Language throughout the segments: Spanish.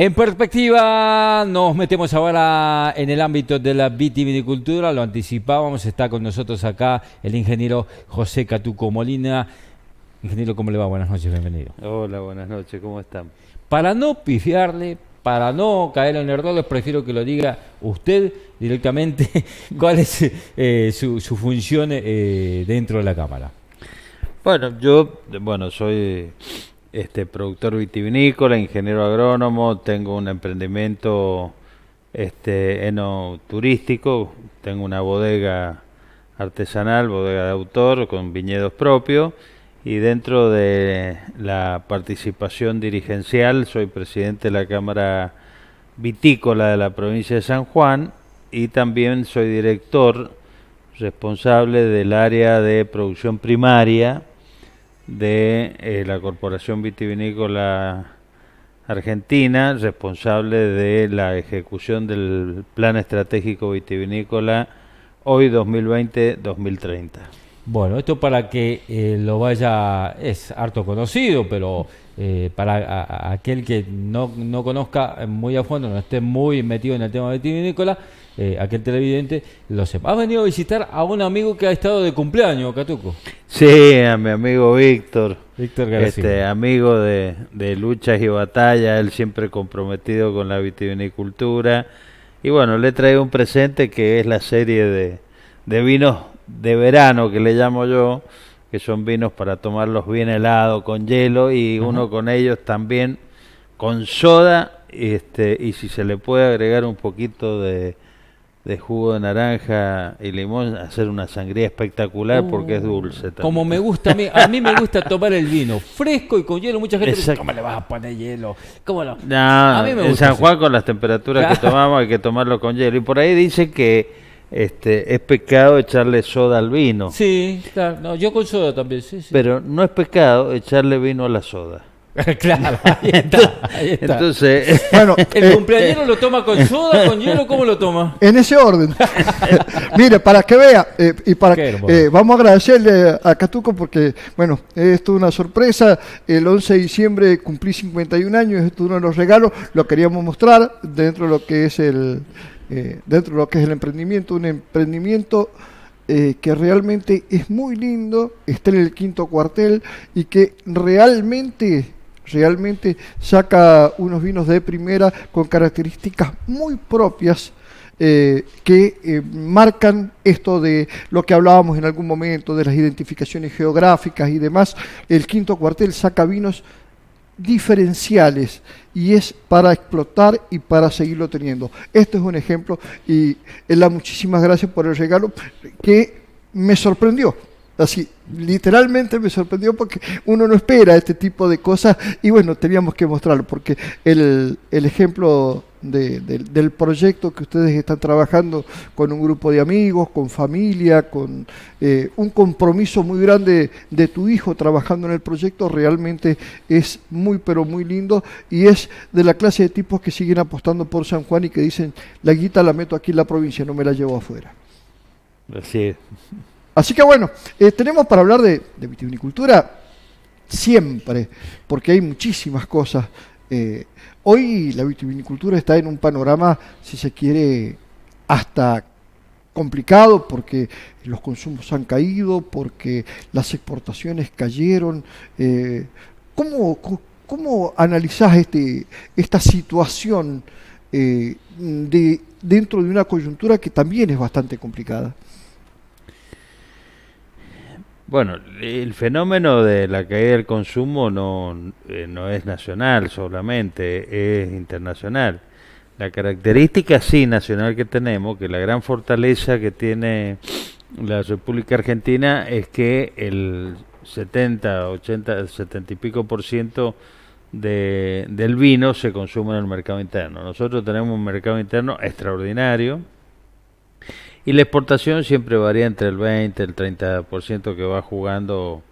En perspectiva, nos metemos ahora en el ámbito de la vitivinicultura, lo anticipábamos, está con nosotros acá el ingeniero José Catuco Molina. Ingeniero, ¿cómo le va? Buenas noches, bienvenido. Hola, buenas noches, ¿cómo están? Para no pifiarle, para no caer en errores, prefiero que lo diga usted directamente, cuál es eh, su, función eh, dentro de la Cámara. Bueno, yo bueno soy este, productor vitivinícola, ingeniero agrónomo, tengo un emprendimiento este enoturístico, tengo una bodega artesanal, bodega de autor con viñedos propios y dentro de la participación dirigencial soy presidente de la Cámara Vitícola de la provincia de San Juan y también soy director responsable del área de producción primaria de eh, la Corporación Vitivinícola Argentina, responsable de la ejecución del Plan Estratégico Vitivinícola hoy 2020-2030. Bueno, esto para que eh, lo vaya, es harto conocido, pero eh, para aquel que no, no, conozca muy a fondo, no esté muy metido en el tema vitivinícola, eh, aquel televidente lo sepa. ¿Has venido a visitar a un amigo que ha estado de cumpleaños, Catuco? Sí, a mi amigo Víctor. Víctor García. Este, amigo de, luchas y batallas, él siempre comprometido con la vitivinicultura. Y bueno, le he traído un presente que es la serie de, de vinos de verano que le llamo yo, que son vinos para tomarlos bien helado con hielo y uno con ellos también con soda este, y si se le puede agregar un poquito de, de jugo de naranja y limón, hacer una sangría espectacular porque es uh. dulce. También. Como me gusta a mí, a mí me gusta tomar el vino fresco y con hielo. Mucha gente dice, ¿cómo le vas a poner hielo? ¿Cómo lo? No, a mí me en San Juan con las temperaturas que tomamos hay que tomarlo con hielo. Y por ahí dice que este, es pecado echarle soda al vino. Sí, claro. yo con soda también, sí, sí. Pero no es pecado echarle vino a la soda. claro, ahí está, Entonces, bueno, ¿el eh, cumpleañero lo toma con soda, con hielo? ¿Cómo lo toma? En ese orden. Mire, para que vea, eh, y para que, eh, vamos a agradecerle a Catuco porque, bueno, esto es una sorpresa. El 11 de diciembre cumplí 51 años, esto es uno de los regalos, lo queríamos mostrar dentro de lo que es el, eh, dentro de lo que es el emprendimiento, un emprendimiento eh, que realmente es muy lindo, está en el quinto cuartel y que realmente realmente saca unos vinos de primera con características muy propias eh, que marcan esto de lo que hablábamos en algún momento, de las identificaciones geográficas y demás. El quinto cuartel saca vinos diferenciales y es para explotar y para seguirlo teniendo. Esto es un ejemplo y la muchísimas gracias por el regalo que me sorprendió. Así, literalmente me sorprendió porque uno no espera este tipo de cosas y bueno, teníamos que mostrarlo porque el, el ejemplo del proyecto que ustedes están trabajando con un grupo de amigos, con familia, con eh, un compromiso muy grande de tu hijo trabajando en el proyecto, realmente es muy pero muy lindo y es de la clase de tipos que siguen apostando por San Juan y que dicen, la guita la meto aquí en la provincia, no me la llevo afuera. Así Así que bueno, eh, tenemos para hablar de, de, vitivinicultura siempre, porque hay muchísimas cosas. Eh, Hoy la vitivinicultura está en un panorama, si se quiere, hasta complicado porque los consumos han caído, porque las exportaciones cayeron. Eh, ¿cómo, ¿Cómo analizás este, esta situación eh, dentro de una coyuntura que también es bastante complicada? Bueno, el fenómeno de la caída del consumo no, eh, no es nacional solamente, es internacional. La característica sí nacional que tenemos, que la gran fortaleza que tiene la República Argentina es que el 70, 80, 70 y pico por ciento de, del vino se consume en el mercado interno. Nosotros tenemos un mercado interno extraordinario y la exportación siempre varía entre el 20 y el 30% que va jugando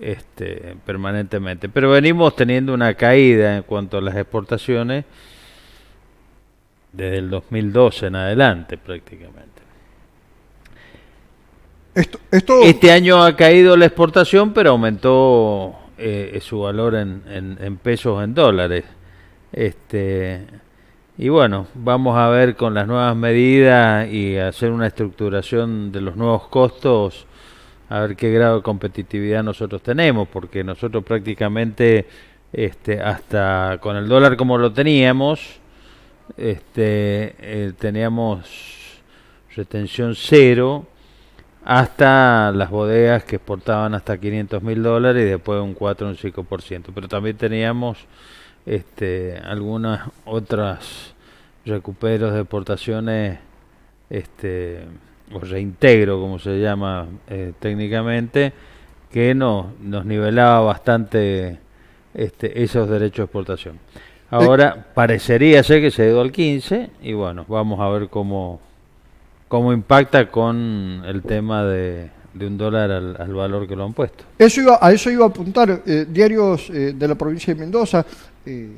este, permanentemente. Pero venimos teniendo una caída en cuanto a las exportaciones desde el 2012 en adelante prácticamente. Esto, esto... Este año ha caído la exportación, pero aumentó eh, su valor en, en, en pesos, en dólares. Este, y bueno, vamos a ver con las nuevas medidas y hacer una estructuración de los nuevos costos, a ver qué grado de competitividad nosotros tenemos, porque nosotros prácticamente este, hasta con el dólar como lo teníamos, este, eh, teníamos retención cero hasta las bodegas que exportaban hasta 500 mil dólares y después un 4 o un 5%, pero también teníamos este, algunas otras recuperos, exportaciones este, o reintegro, como se llama eh, técnicamente, que nos nivelaba bastante este, esos derechos de exportación. Ahora eh. parecería ser que se dio al 15 y bueno, vamos a ver cómo, cómo impacta con el tema de, un dólar al, valor que lo han puesto. Eso iba, a eso iba a apuntar eh, diarios de la provincia de Mendoza. Eh,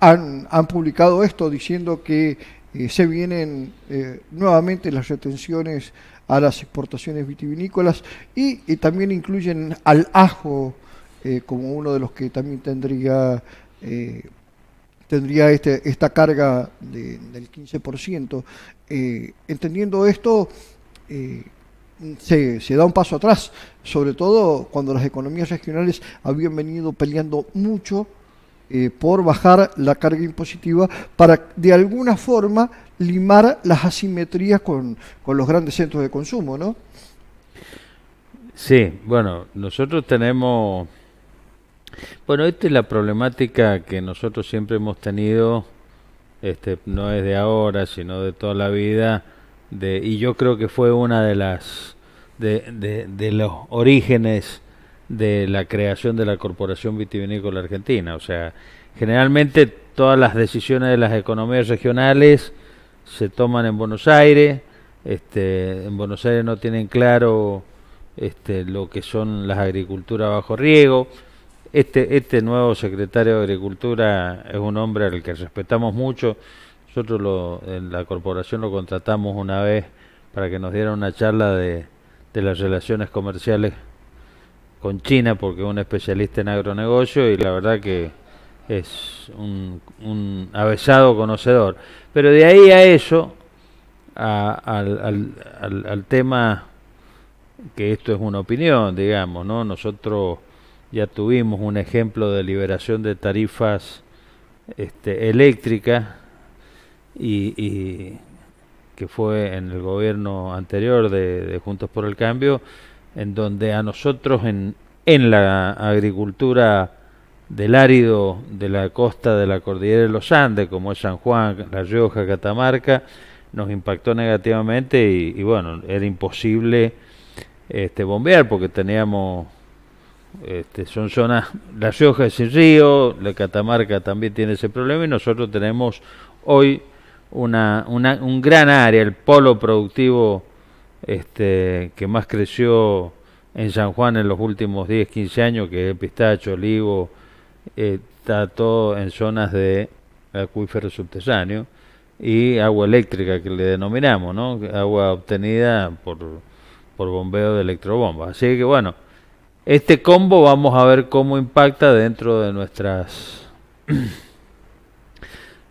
han, publicado esto diciendo que eh, se vienen eh, nuevamente las retenciones a las exportaciones vitivinícolas y, también incluyen al ajo como uno de los que también tendría tendría este, esta carga de, del 15%. entendiendo esto, se, se, da un paso atrás, sobre todo cuando las economías regionales habían venido peleando mucho eh, por bajar la carga impositiva para de alguna forma limar las asimetrías con, los grandes centros de consumo, ¿no? Sí, bueno, nosotros tenemos... Bueno, esta es la problemática que nosotros siempre hemos tenido, este, no es de ahora, sino de toda la vida, de, y yo creo que fue una de las de, de los orígenes de la creación de la Corporación Vitivinícola Argentina. O sea, generalmente todas las decisiones de las economías regionales se toman en Buenos Aires. Este, en Buenos Aires no tienen claro este, lo que son las agriculturas bajo riego. Este, este nuevo secretario de Agricultura es un hombre al que respetamos mucho. Nosotros lo, en la corporación lo contratamos una vez para que nos diera una charla de, de las relaciones comerciales con China porque es un especialista en agronegocio y la verdad que es un, avesado conocedor. Pero de ahí a eso, al, tema que esto es una opinión, digamos, ¿no? Nosotros ya tuvimos un ejemplo de liberación de tarifas este, eléctricas y, que fue en el gobierno anterior de Juntos por el Cambio, en donde a nosotros en, en la agricultura del árido de la costa de la cordillera de los Andes, como es San Juan, La Rioja, Catamarca, nos impactó negativamente y, bueno, era imposible este, bombear porque teníamos, este, son zonas, La Rioja es el río, la Catamarca también tiene ese problema y nosotros tenemos hoy una, una, un gran área, el polo productivo este, que más creció en San Juan en los últimos 10, 15 años, que es pistacho, olivo, eh, está todo en zonas de acuífero subterráneo y agua eléctrica que le denominamos, ¿no? Agua obtenida por, por bombeo de electrobombas Así que bueno, este combo vamos a ver cómo impacta dentro de nuestras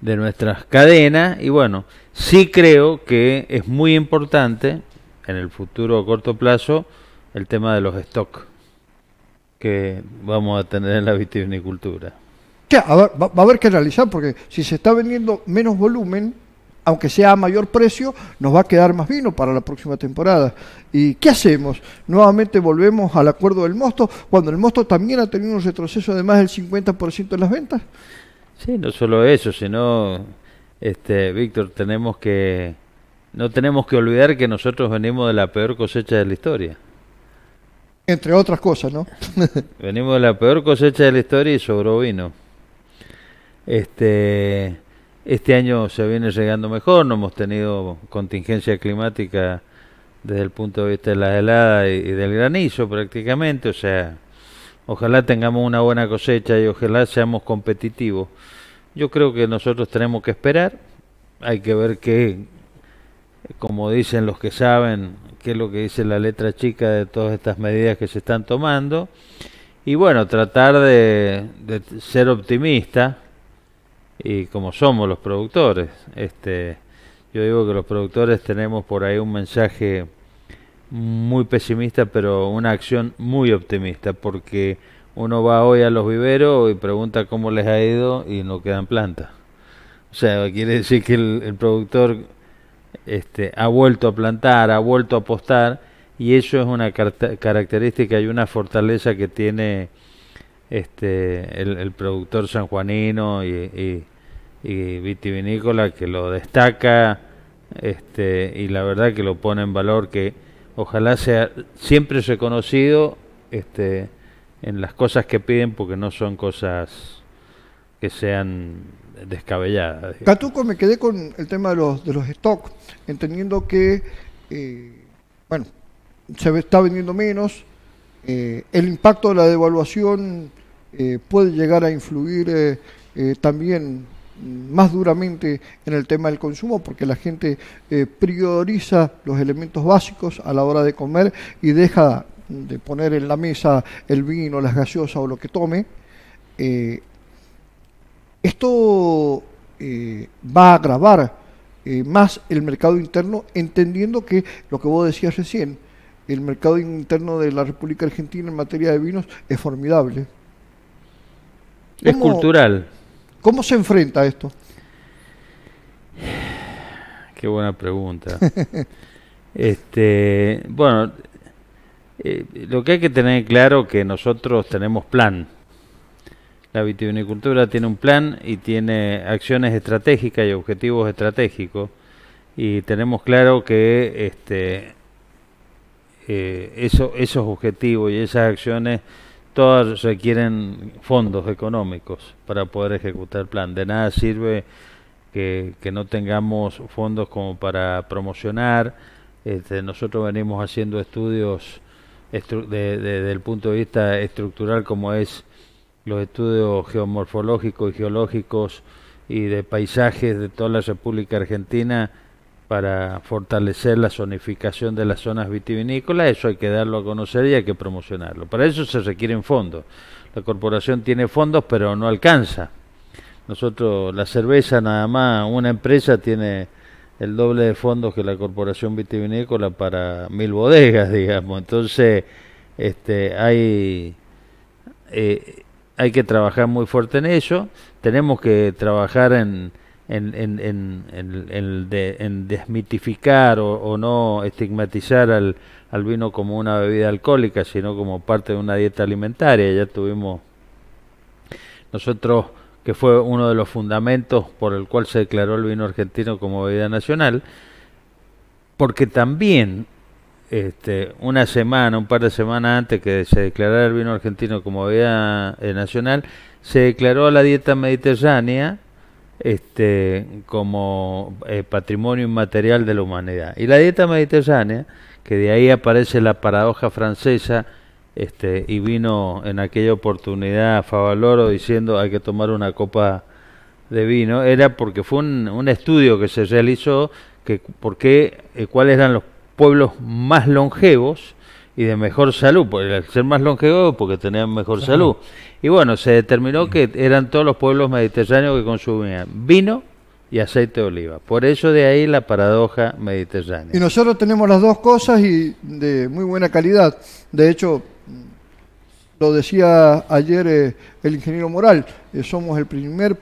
de nuestras cadenas y bueno, sí creo que es muy importante en el futuro a corto plazo el tema de los stocks que vamos a tener en la vitivinicultura. va, a haber que analizar porque si se está vendiendo menos volumen, aunque sea a mayor precio, nos va a quedar más vino para la próxima temporada. ¿Y qué hacemos? Nuevamente volvemos al acuerdo del mosto, cuando el mosto también ha tenido un retroceso de más del 50% en las ventas. Sí, no solo eso, sino, este, Víctor, tenemos que no tenemos que olvidar que nosotros venimos de la peor cosecha de la historia. Entre otras cosas, ¿no? venimos de la peor cosecha de la historia y sobró vino. Este, este año se viene llegando mejor, no hemos tenido contingencia climática desde el punto de vista de la helada y, y del granizo prácticamente, o sea, ojalá tengamos una buena cosecha y ojalá seamos competitivos. Yo creo que nosotros tenemos que esperar, hay que ver qué como dicen los que saben qué es lo que dice la letra chica de todas estas medidas que se están tomando. Y bueno, tratar de, ser optimista, y como somos los productores, este, yo digo que los productores tenemos por ahí un mensaje muy pesimista, pero una acción muy optimista, porque uno va hoy a los viveros y pregunta cómo les ha ido y no quedan plantas. O sea, quiere decir que el, el productor este, ha vuelto a plantar, ha vuelto a apostar, y eso es una característica y una fortaleza que tiene este, el, productor sanjuanino y, y, vitivinícola que lo destaca este, y la verdad que lo pone en valor, que ojalá sea siempre reconocido este, en las cosas que piden, porque no son cosas que sean descabellada. Catuco, me quedé con el tema de los, de los stocks, entendiendo que, eh, bueno, se está vendiendo menos, eh, el impacto de la devaluación eh, puede llegar a influir también más duramente en el tema del consumo porque la gente prioriza los elementos básicos a la hora de comer y deja de poner en la mesa el vino, las gaseosas o lo que tome. Eh, esto eh, va a agravar eh, más el mercado interno, entendiendo que lo que vos decías recién, el mercado interno de la República Argentina en materia de vinos es formidable. Es cultural. ¿Cómo se enfrenta esto? Qué buena pregunta. este, bueno, eh, lo que hay que tener claro que nosotros tenemos plan la vitivinicultura tiene un plan y tiene acciones estratégicas y objetivos estratégicos y tenemos claro que este, eh, esos objetivos y esas acciones todas requieren fondos económicos para poder ejecutar el plan. De nada sirve que, no tengamos fondos como para promocionar. Este, nosotros venimos haciendo estudios desde el punto de vista estructural como es los estudios geomorfológicos y geológicos y de paisajes de toda la República Argentina para fortalecer la zonificación de las zonas vitivinícolas, eso hay que darlo a conocer y hay que promocionarlo. Para eso se requieren fondos. La corporación tiene fondos, pero no alcanza. Nosotros, la cerveza nada más, una empresa tiene el doble de fondos que la corporación vitivinícola para mil bodegas, digamos. Entonces, este, hay... Eh, hay que trabajar muy fuerte en ello, tenemos que trabajar en, en, en, en, desmitificar o, no estigmatizar al, al vino como una bebida alcohólica, sino como parte de una dieta alimentaria. Ya tuvimos nosotros que fue uno de los fundamentos por el cual se declaró el vino argentino como bebida nacional, porque también este, una semana, un par de semanas antes que se declarara el vino argentino como bebida eh, nacional, se declaró la dieta mediterránea este, como eh, patrimonio inmaterial de la humanidad. Y la dieta mediterránea, que de ahí aparece la paradoja francesa, este, y vino en aquella oportunidad a Favaloro diciendo hay que tomar una copa de vino, era porque fue un, estudio que se realizó, que por eh, cuáles eran los pueblos más longevos y de mejor salud, porque al ser más longevos porque tenían mejor salud. Y bueno, se determinó que eran todos los pueblos mediterráneos que consumían vino y aceite de oliva. Por eso de ahí la paradoja mediterránea. Y nosotros tenemos las dos cosas y de muy buena calidad. De hecho, lo decía ayer eh, el ingeniero Moral, eh, somos el, primer,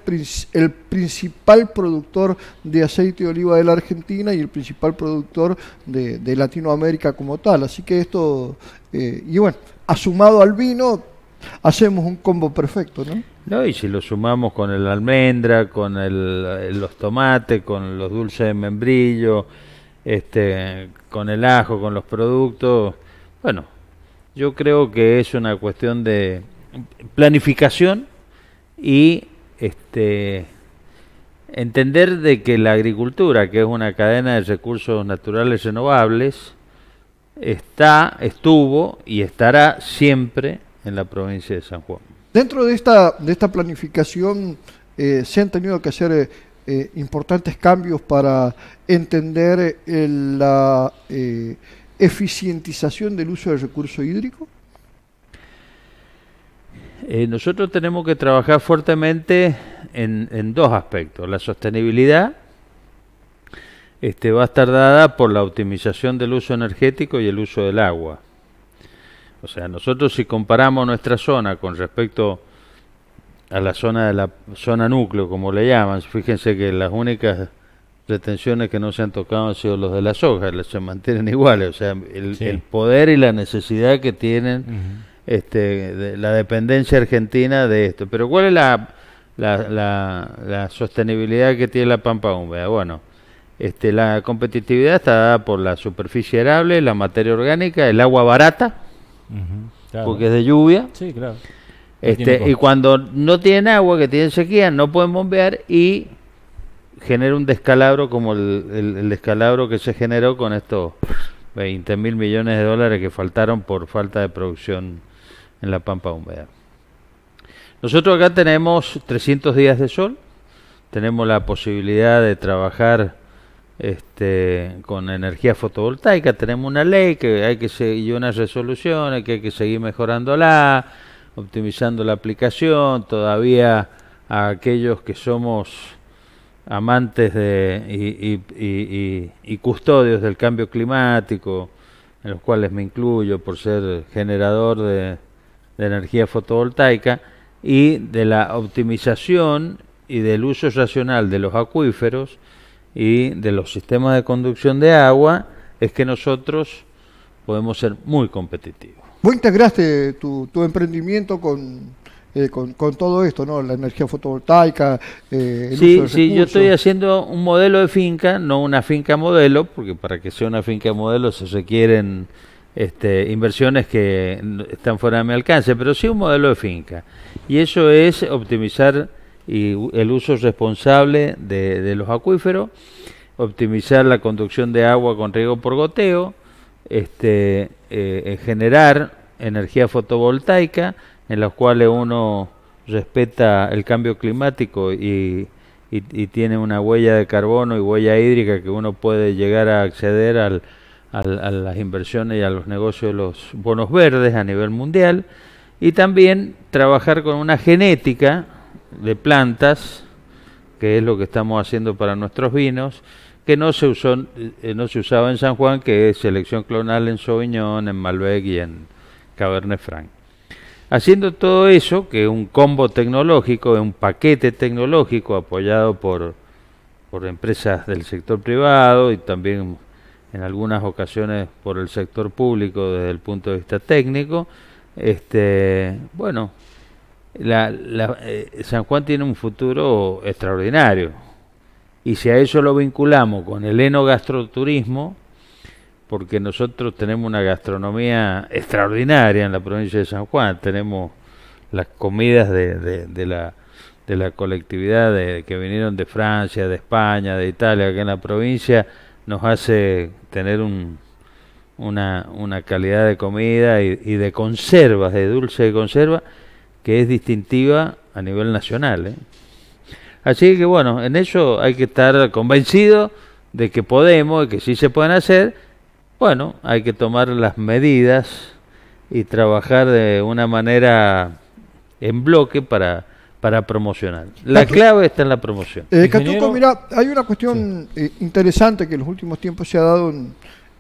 el principal productor de aceite de oliva de la Argentina y el principal productor de, Latinoamérica como tal. Así que esto, eh, y bueno, asumado al vino, hacemos un combo perfecto, ¿no? No, y si lo sumamos con el almendra, con los tomates, con los dulces de membrillo, este, con el ajo, con los productos, bueno, yo creo que es una cuestión de planificación y este entender de que la agricultura, que es una cadena de recursos naturales renovables, está, estuvo y estará siempre en la provincia de San Juan. Dentro de esta, de esta planificación eh, se han tenido que hacer eh, eh, importantes cambios para entender la eficientización del uso del recurso hídrico? Eh, nosotros tenemos que trabajar fuertemente en, dos aspectos. La sostenibilidad este, va a estar dada por la optimización del uso energético y el uso del agua. O sea, nosotros si comparamos nuestra zona con respecto a la zona de la zona núcleo, como le llaman, fíjense que las únicas pretensiones que no se han tocado han sido los de las hojas, se mantienen iguales, o sea, el, poder y la necesidad que tienen este, la dependencia argentina de esto. Pero ¿cuál es la, la, sostenibilidad que tiene la Pampa Húmeda? Bueno, este, la competitividad está dada por la superficie arable, la materia orgánica, el agua barata, porque es de lluvia. Este, y cuando no tienen agua, que tienen sequía, no pueden bombear y genera un descalabro como el, descalabro que se generó con estos 20 mil millones de dólares que faltaron por falta de producción en la Pampa Húmeda. Nosotros acá tenemos 300 días de sol, tenemos la posibilidad de trabajar este, con energía fotovoltaica, tenemos una ley que hay que seguir unas resoluciones que hay que seguir mejorándola, optimizando la aplicación, todavía aquellos que somos amantes de, y, custodios del cambio climático, en los cuales me incluyo por ser generador de, energía fotovoltaica, y de la optimización y del uso racional de los acuíferos y de los sistemas de conducción de agua, es que nosotros podemos ser muy competitivos. Vos integraste tu emprendimiento con, eh, con, todo esto, ¿no? La energía fotovoltaica. Eh, sí, sí, yo estoy haciendo un modelo de finca, no una finca modelo, porque para que sea una finca modelo se requieren este, inversiones que están fuera de mi alcance, pero sí un modelo de finca. Y eso es optimizar y, el uso responsable de, los acuíferos, optimizar la conducción de agua con riego por goteo, este, eh, eh, generar energía fotovoltaica, en los cuales uno respeta el cambio climático y, tiene una huella de carbono y huella hídrica que uno puede llegar a acceder al, a las inversiones y a los negocios de los bonos verdes a nivel mundial y también trabajar con una genética de plantas que es lo que estamos haciendo para nuestros vinos que no se usó eh, no se usaba en San Juan que es selección clonal en Sauvignon en Malbec y en Cabernet Franc Haciendo todo eso, que es un combo tecnológico, un paquete tecnológico apoyado por, por empresas del sector privado y también en algunas ocasiones por el sector público desde el punto de vista técnico, este, bueno, eh, San Juan tiene un futuro extraordinario. Y si a eso lo vinculamos con el enogastroturismo, porque nosotros tenemos una gastronomía extraordinaria en la provincia de San Juan, tenemos las comidas de, la, colectividad que vinieron de Francia, de España, de Italia, que en la provincia nos hace tener una, una calidad de comida y, de conservas, de dulce de conserva, que es distintiva a nivel nacional. ¿eh? Así que bueno, en eso hay que estar convencido de que podemos y que sí se pueden hacer bueno, hay que tomar las medidas y trabajar de una manera en bloque para, para promocionar. La clave está en la promoción. Eh, mira, hay una cuestión eh, interesante que en los últimos tiempos se ha dado en,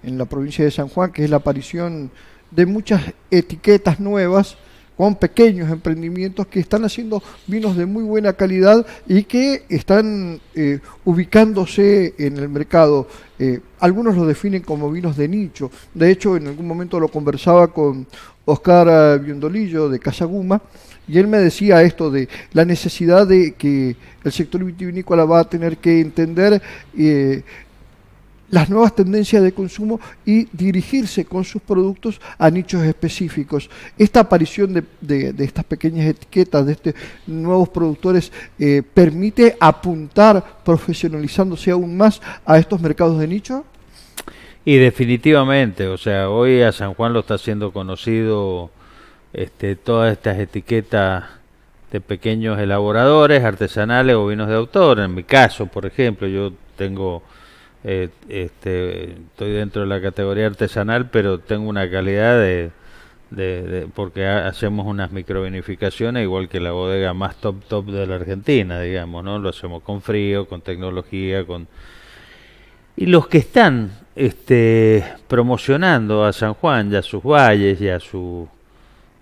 en, la provincia de San Juan, que es la aparición de muchas etiquetas nuevas con pequeños emprendimientos que están haciendo vinos de muy buena calidad y que están eh, ubicándose en el mercado. Eh, algunos lo definen como vinos de nicho. De hecho, en algún momento lo conversaba con Oscar eh, Biondolillo de Casaguma y él me decía esto de la necesidad de que el sector vitivinícola va a tener que entender las nuevas tendencias de consumo y dirigirse con sus productos a nichos específicos. Esta aparición de, de, estas pequeñas etiquetas, de estos nuevos productores, eh, permite apuntar profesionalizándose aún más a estos mercados de nicho. Y definitivamente, o sea, hoy a San Juan lo está haciendo conocido este, todas estas etiquetas de pequeños elaboradores, artesanales o vinos de autor. En mi caso, por ejemplo, yo tengo eh, este, estoy dentro de la categoría artesanal, pero tengo una calidad de, porque hacemos unas microvinificaciones igual que la bodega más top top de la Argentina, digamos, ¿no? Lo hacemos con frío, con tecnología, con y los que están este, promocionando a San Juan ya sus valles ya su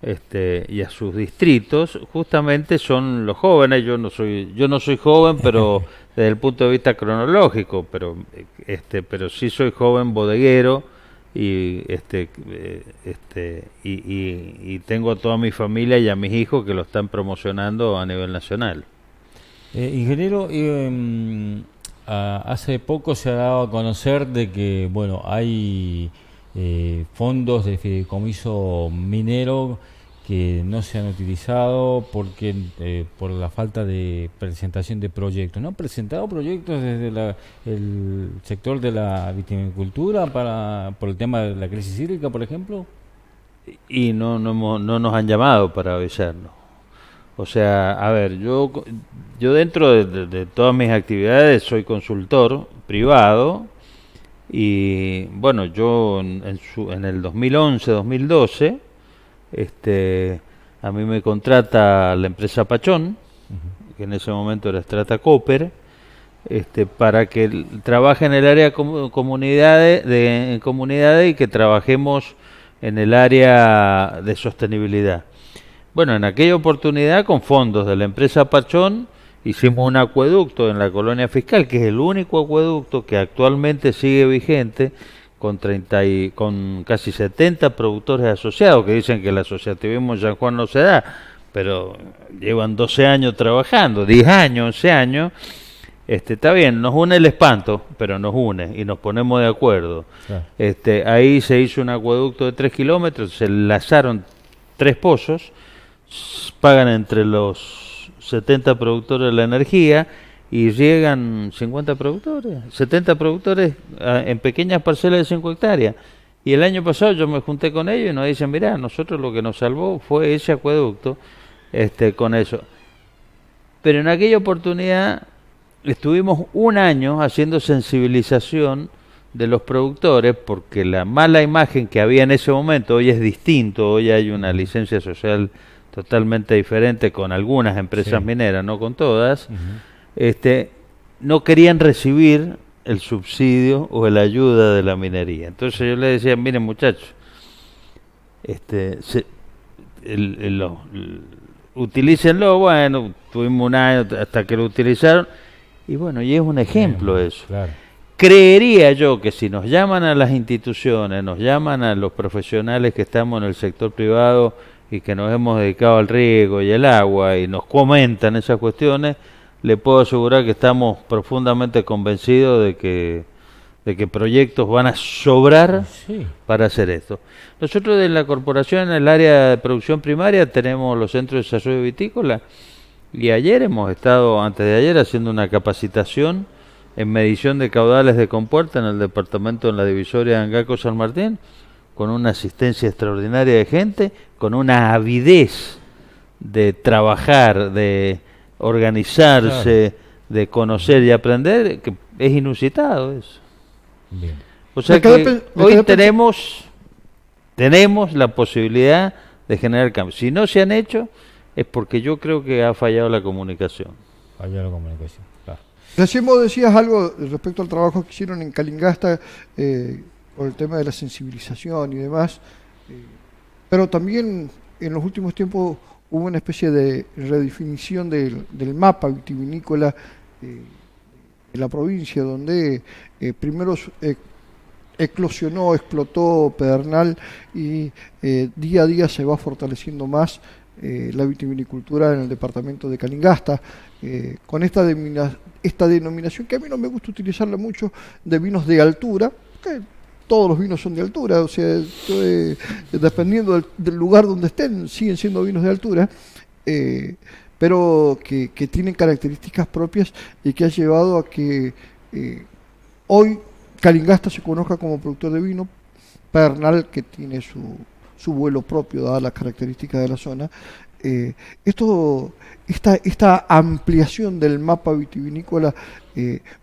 este, y a sus distritos, justamente son los jóvenes. Yo no soy, yo no soy joven, pero desde el punto de vista cronológico, pero este, pero sí soy joven bodeguero y este, eh, este y, y, tengo a toda mi familia y a mis hijos que lo están promocionando a nivel nacional. Eh, ingeniero, eh, mm, hace poco se ha dado a conocer de que bueno hay eh, fondos de fideicomiso minero que no se han utilizado porque eh, por la falta de presentación de proyectos. No han presentado proyectos desde el sector de la viticultura para por el tema de la crisis hídrica, por ejemplo. Y no no, no nos han llamado para avisarnos. O sea, a ver, yo yo dentro de todas mis actividades soy consultor privado y bueno, yo en, en el 2011-2012, este, a mí me contrata la empresa Pachón, que en ese momento era Strata Cooper, este, para que trabaje en el área comunidades, de, comunidades y que trabajemos en el área de sostenibilidad. Bueno, en aquella oportunidad con fondos de la empresa Pachón hicimos un acueducto en la colonia fiscal, que es el único acueducto que actualmente sigue vigente con, 30 con casi 70 productores asociados, que dicen que el asociativismo en San Juan no se da, pero llevan 12 años trabajando, 10 años, 11 años. Este, está bien, nos une el espanto, pero nos une y nos ponemos de acuerdo. Este, ahí se hizo un acueducto de 3 kilómetros, se enlazaron tres pozos, pagan entre los 70 productores de la energía y llegan 50 productores, 70 productores ah, en pequeñas parcelas de 5 hectáreas. Y el año pasado yo me junté con ellos y nos dicen, mira nosotros lo que nos salvó fue ese acueducto este, con eso. Pero en aquella oportunidad estuvimos un año haciendo sensibilización de los productores porque la mala imagen que había en ese momento hoy es distinto, hoy hay una licencia social totalmente diferente con algunas empresas mineras, no con todas, este, no querían recibir el subsidio o la ayuda de la minería. Entonces yo le decía, miren muchachos, este, lo, utilícenlo, bueno, tuvimos un año hasta que lo utilizaron, y bueno, y es un ejemplo eso. Creería yo que si nos llaman a las instituciones, nos llaman a los profesionales que estamos en el sector privado, y que nos hemos dedicado al riego y al agua y nos comentan esas cuestiones, le puedo asegurar que estamos profundamente convencidos de que, de que proyectos van a sobrar para hacer esto. Nosotros de la corporación en el área de producción primaria tenemos los centros de desarrollo vitícola y ayer hemos estado, antes de ayer, haciendo una capacitación en medición de caudales de compuerta en el departamento, en la divisoria de Angaco-San Martín, con una asistencia extraordinaria de gente, con una avidez de trabajar, de organizarse, de conocer y aprender, que es inusitado eso. O sea que hoy tenemos, tenemos la posibilidad de generar cambios. Si no se han hecho, es porque yo creo que ha fallado la comunicación. Fallado la comunicación, Recién vos decías algo respecto al trabajo que hicieron en Calingasta. Eh, por el tema de la sensibilización y demás. Eh, pero también en los últimos tiempos hubo una especie de redefinición del, mapa vitivinícola eh, de la provincia, donde eh, primero eclosionó, explotó Pedernal y día a día se va fortaleciendo más la vitivinicultura en el departamento de Calingasta, con esta, esta denominación, que a mí no me gusta utilizarla mucho, de vinos de altura, que todos los vinos son de altura, o sea, eh, dependiendo del, lugar donde estén, siguen siendo vinos de altura, eh, pero que, tienen características propias y que ha llevado a que eh, hoy Calingasta se conozca como productor de vino, Pernal, que tiene su, vuelo propio, dadas las características de la zona. esto, esta, esta ampliación del mapa vitivinícola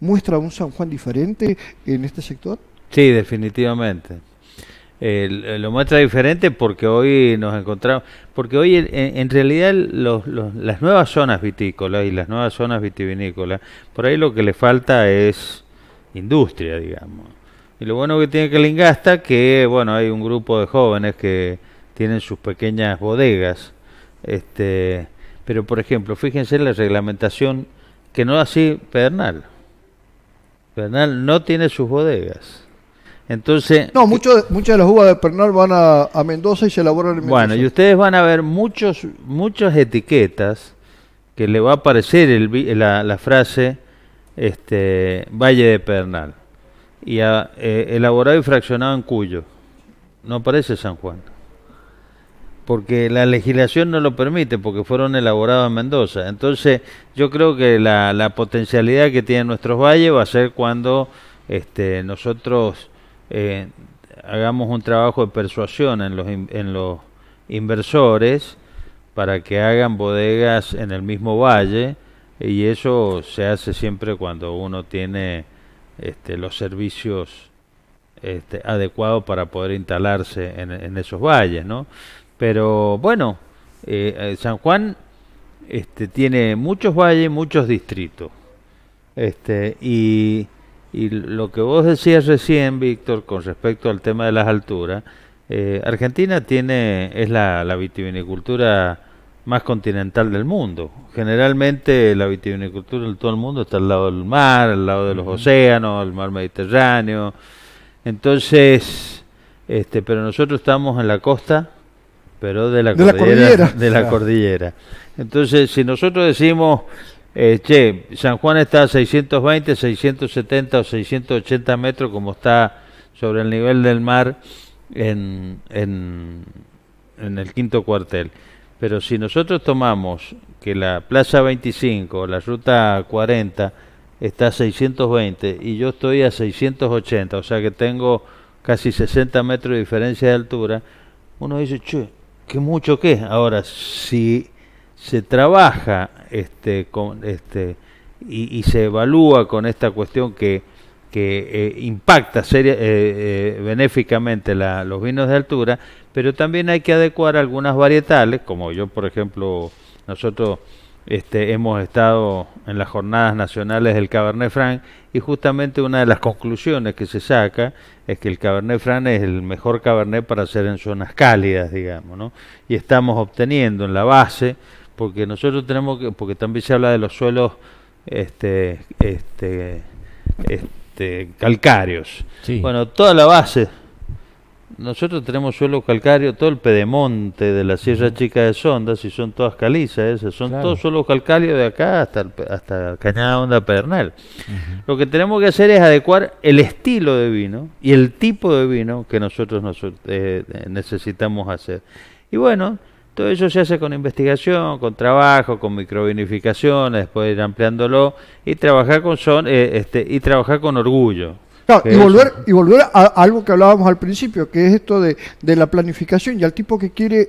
muestra un San Juan diferente en este sector. Sí, definitivamente. Eh, lo muestra diferente porque hoy nos encontramos, porque hoy en, realidad las nuevas zonas vitícolas y las nuevas zonas vitivinícolas, por ahí lo que le falta es industria, digamos. Y lo bueno que tiene que lingasta que bueno, hay un grupo de jóvenes que tienen sus pequeñas bodegas, este, pero por ejemplo, fíjense en la reglamentación que no así Pedernal. Pedernal no tiene sus bodegas entonces. No, eh, muchos muchas de las uvas de Pernal van a, a, Mendoza y se elaboran en Mendoza. Bueno, y ustedes van a ver muchos, muchas etiquetas que le va a aparecer el, la, la, frase este, Valle de Pernal. Y eh, elaborado y fraccionado en Cuyo. No aparece San Juan. Porque la legislación no lo permite, porque fueron elaborados en Mendoza. Entonces, yo creo que la, la potencialidad que tienen nuestros valles va a ser cuando este, nosotros eh, hagamos un trabajo de persuasión en los, en los inversores para que hagan bodegas en el mismo valle y eso se hace siempre cuando uno tiene este, los servicios este, adecuados para poder instalarse en, esos valles, ¿no? Pero bueno, eh, eh, San Juan este, tiene muchos valles, muchos distritos, este, y y lo que vos decías recién, Víctor, con respecto al tema de las alturas, eh, Argentina tiene es la, vitivinicultura más continental del mundo. Generalmente la vitivinicultura en todo el mundo está al lado del mar, al lado de los océanos, al mar Mediterráneo. Entonces, este, pero nosotros estamos en la costa, pero de la, de la de la cordillera. Entonces, si nosotros decimos eh, che, San Juan está a 620, 670 o 680 metros, como está sobre el nivel del mar en, en, el quinto cuartel. Pero si nosotros tomamos que la Plaza 25, la Ruta 40, está a 620 y yo estoy a 680, o sea que tengo casi 60 metros de diferencia de altura, uno dice, che, qué mucho que Ahora, si se trabaja este, con, este, y, y se evalúa con esta cuestión que, que eh, impacta eh, eh, benéficamente la, los vinos de altura, pero también hay que adecuar algunas varietales, como yo, por ejemplo, nosotros este, hemos estado en las jornadas nacionales del Cabernet Franc y justamente una de las conclusiones que se saca es que el Cabernet Franc es el mejor Cabernet para hacer en zonas cálidas, digamos, ¿no? Y estamos obteniendo en la base porque nosotros tenemos que, porque también se habla de los suelos este, este, este calcáreos. Bueno, toda la base. Nosotros tenemos suelos calcáreos, todo el pedemonte de la Sierra Chica de Sondas, y son todas calizas esas, son todos suelos calcáreos de acá hasta, hasta Cañada Onda Pernal Lo que tenemos que hacer es adecuar el estilo de vino y el tipo de vino que nosotros, eh, necesitamos hacer. Y bueno, todo eso se hace con investigación, con trabajo, con microvinificación, después ir ampliándolo y trabajar con son, eh, este, y trabajar con orgullo. y volver, y volver a algo que hablábamos al principio, que es esto de, la planificación y al tipo que quiere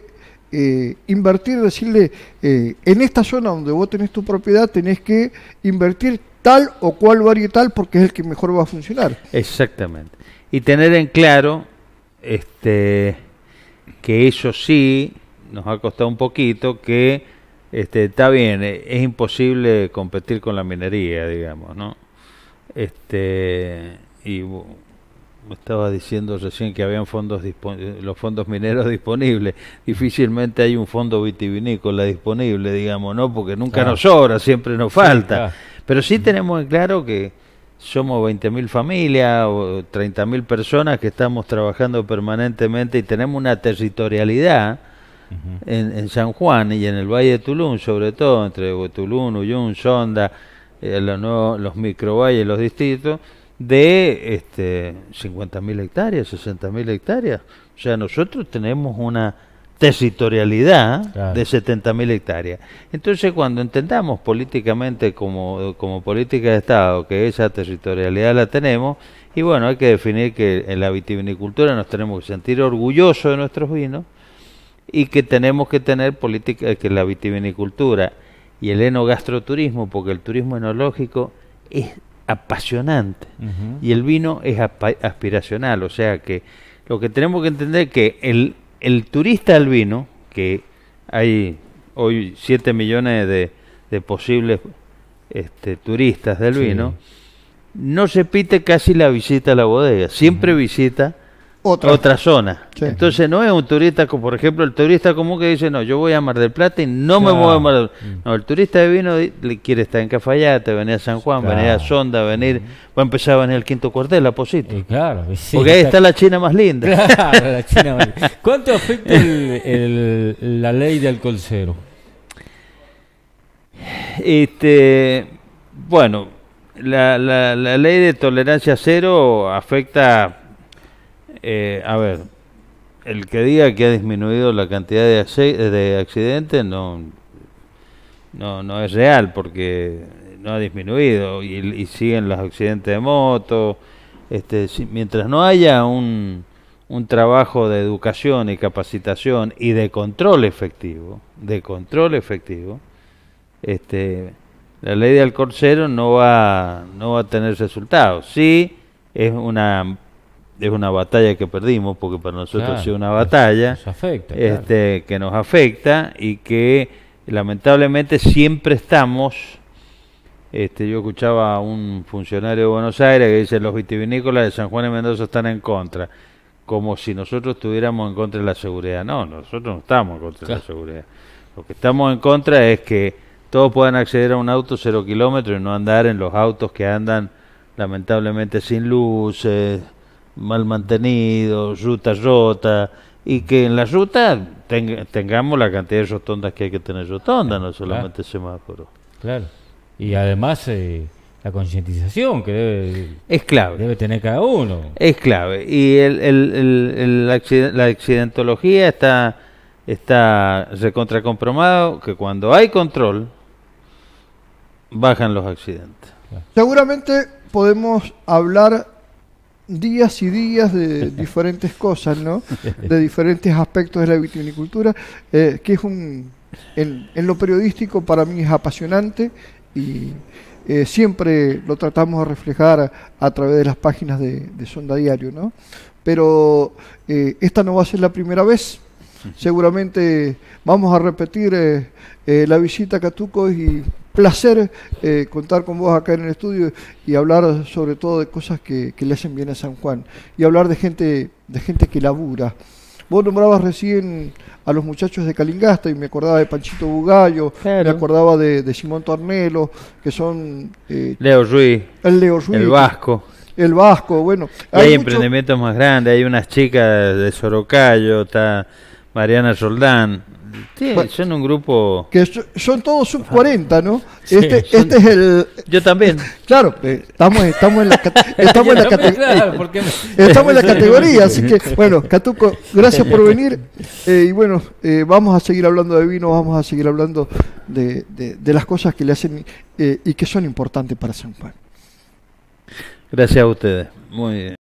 eh, invertir, decirle, eh, en esta zona donde vos tenés tu propiedad tenés que invertir tal o cual varietal porque es el que mejor va a funcionar. Exactamente. Y tener en claro este, que eso sí nos ha costado un poquito que este, está bien, eh, es imposible competir con la minería, digamos, ¿no? Este, y estaba diciendo recién que habían fondos eh, los fondos mineros disponibles. Difícilmente hay un fondo vitivinícola disponible, digamos, ¿no? Porque nunca nos sobra, siempre nos falta. Pero sí tenemos claro que somos 20.000 familias o 30.000 personas que estamos trabajando permanentemente y tenemos una territorialidad en, San Juan y en el Valle de Tulum, sobre todo entre Tulum, Uyun, Sonda, eh, los, micro los microvalles, los distritos, de este, 50.000 hectáreas, 60.000 hectáreas. O sea, nosotros tenemos una territorialidad de 70.000 hectáreas. Entonces, cuando entendamos políticamente como política de Estado que esa territorialidad la tenemos, y bueno, hay que definir que en la vitivinicultura nos tenemos que sentir orgullosos de nuestros vinos, y que tenemos que tener política que la vitivinicultura y el enogastroturismo, porque el turismo enológico es apasionante y el vino es aspiracional, o sea que lo que tenemos que entender es que el, el turista del vino, que hay hoy 7 millones de, de posibles este, turistas del vino, no se pite casi la visita a la bodega, siempre visita otra, zona. Entonces no es un turista, como, por ejemplo, el turista común que dice, no, yo voy a Mar del Plata y no, me voy a Mar del Plata. Mm. No, el turista de vino quiere estar en Cafayate, venir a San Juan, venir a Sonda, venir, va a empezar a venir al quinto cuartel, a Posito. claro, Porque ahí está, la China más linda. la China ¿Cuánto afecta la ley del colcero? Este, bueno, la ley de tolerancia cero afecta eh, a ver, el que diga que ha disminuido la cantidad de, de accidentes no, no, no es real porque no ha disminuido y, siguen los accidentes de moto. Este, mientras no haya un, trabajo de educación y capacitación y de control efectivo, de control efectivo, este, la ley del corcero no va, no va a tener resultados. Sí es una es una batalla que perdimos, porque para nosotros ha es una batalla este, que nos afecta y que lamentablemente siempre estamos. Este, yo escuchaba a un funcionario de Buenos Aires que dice los vitivinícolas de San Juan y Mendoza están en contra, como si nosotros estuviéramos en contra de la seguridad. No, nosotros no estamos en contra de la seguridad. Lo que estamos en contra es que todos puedan acceder a un auto cero kilómetros y no andar en los autos que andan lamentablemente sin luces mal mantenido, ruta rota, y que en la ruta tengamos la cantidad de rotondas que hay que tener rotondas, no solamente claro. semáforos. Claro. Y además eh, la concientización que debe, es clave. debe tener cada uno. Es clave. Y el, la accidentología está, está comprobado que cuando hay control, bajan los accidentes. Seguramente podemos hablar días y días de diferentes cosas, De diferentes aspectos de la vitivinicultura, eh, que es un, en, lo periodístico para mí es apasionante y eh, siempre lo tratamos de reflejar a, través de las páginas de, Sonda Diario, Pero eh, esta no va a ser la primera vez. Seguramente vamos a repetir la visita a Catuco y placer eh, contar con vos acá en el estudio y hablar sobre todo de cosas que, que, le hacen bien a San Juan y hablar de gente, de gente que labura. Vos nombrabas recién a los muchachos de Calingasta y me acordaba de Panchito Bugallo, me acordaba de, de, Simón Tornelo, que son... Eh, Leo Ruiz. El Leo El Vasco. El Vasco, bueno. hay, emprendimientos más grandes, hay unas chicas de Sorocayo, está Mariana Soldán Sí, un grupo. Que son todos sub 40, ¿no? este, este es el. Yo también. Claro, eh, estamos, estamos en la, estamos estamos la categoría. así que, bueno, Catuco, gracias por venir. Eh, y bueno, eh, vamos a seguir hablando de vino, vamos a seguir hablando de, las cosas que le hacen y que son importantes para San Juan. Gracias a ustedes. Muy bien.